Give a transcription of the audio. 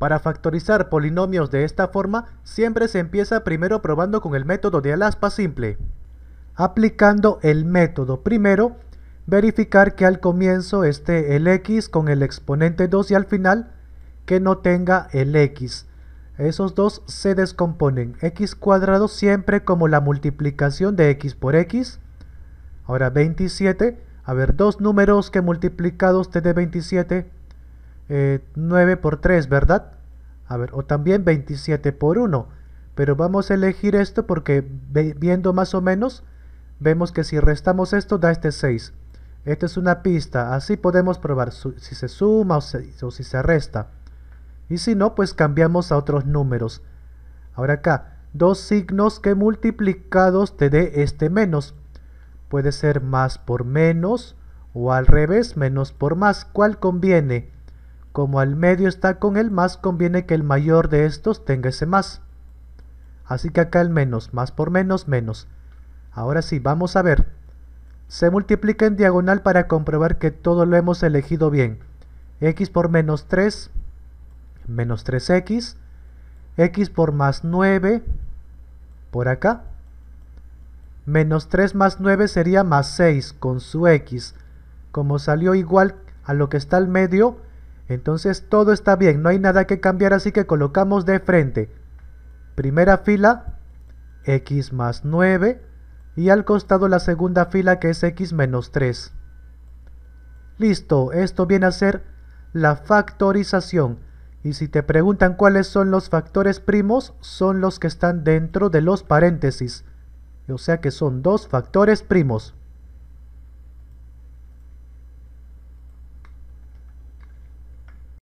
Para factorizar polinomios de esta forma, siempre se empieza primero probando con el método de Alaspa simple. Aplicando el método primero, verificar que al comienzo esté el x con el exponente 2 y al final que no tenga el x. Esos dos se descomponen. x cuadrado siempre como la multiplicación de x por x. Ahora 27. A ver, dos números que multiplicados te dé 27. 9 eh, por 3, ¿verdad? A ver, o también 27 por 1. Pero vamos a elegir esto porque viendo más o menos, vemos que si restamos esto da este 6. Esta es una pista, así podemos probar si se suma o, o si se resta. Y si no, pues cambiamos a otros números. Ahora acá, dos signos que multiplicados te dé este menos. Puede ser más por menos o al revés, menos por más. ¿Cuál conviene? Como al medio está con el más, conviene que el mayor de estos tenga ese más. Así que acá el menos, más por menos, menos. Ahora sí, vamos a ver. Se multiplica en diagonal para comprobar que todo lo hemos elegido bien. x por menos 3, menos 3x. x por más 9, por acá. Menos 3 más 9 sería más 6 con su x. Como salió igual a lo que está al medio, entonces todo está bien, no hay nada que cambiar, así que colocamos de frente. Primera fila, x más 9, y al costado la segunda fila que es x menos 3. Listo, esto viene a ser la factorización. Y si te preguntan cuáles son los factores primos, son los que están dentro de los paréntesis. O sea que son dos factores primos.